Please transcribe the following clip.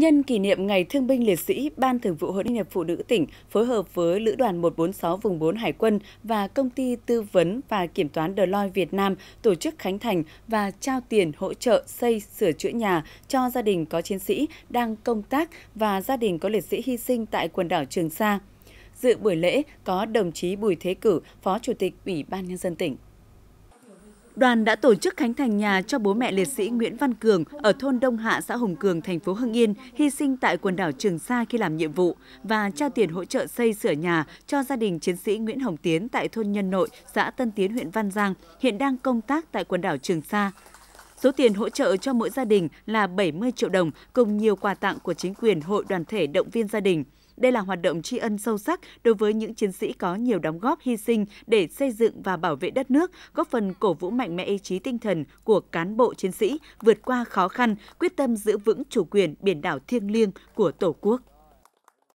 Nhân kỷ niệm Ngày Thương binh Liệt sĩ, Ban Thường vụ Hội Liên hiệp Phụ nữ tỉnh phối hợp với Lữ đoàn 146 vùng 4 Hải quân và Công ty Tư vấn và Kiểm toán Deloitte Việt Nam tổ chức khánh thành và trao tiền hỗ trợ xây sửa chữa nhà cho gia đình có chiến sĩ đang công tác và gia đình có liệt sĩ hy sinh tại quần đảo Trường Sa. Dự buổi lễ có đồng chí Bùi Thế Cử, Phó Chủ tịch Ủy ban Nhân dân tỉnh đoàn đã tổ chức khánh thành nhà cho bố mẹ liệt sĩ Nguyễn Văn Cường ở thôn Đông Hạ, xã Hồng Cường, thành phố Hưng Yên, hy sinh tại quần đảo Trường Sa khi làm nhiệm vụ và trao tiền hỗ trợ xây sửa nhà cho gia đình chiến sĩ Nguyễn Hồng Tiến tại thôn Nhân Nội, xã Tân Tiến, huyện Văn Giang, hiện đang công tác tại quần đảo Trường Sa. Số tiền hỗ trợ cho mỗi gia đình là 70 triệu đồng cùng nhiều quà tặng của chính quyền hội đoàn thể động viên gia đình – đây là hoạt động tri ân sâu sắc đối với những chiến sĩ có nhiều đóng góp hy sinh để xây dựng và bảo vệ đất nước, góp phần cổ vũ mạnh mẽ ý chí tinh thần của cán bộ chiến sĩ vượt qua khó khăn, quyết tâm giữ vững chủ quyền biển đảo thiêng liêng của Tổ quốc.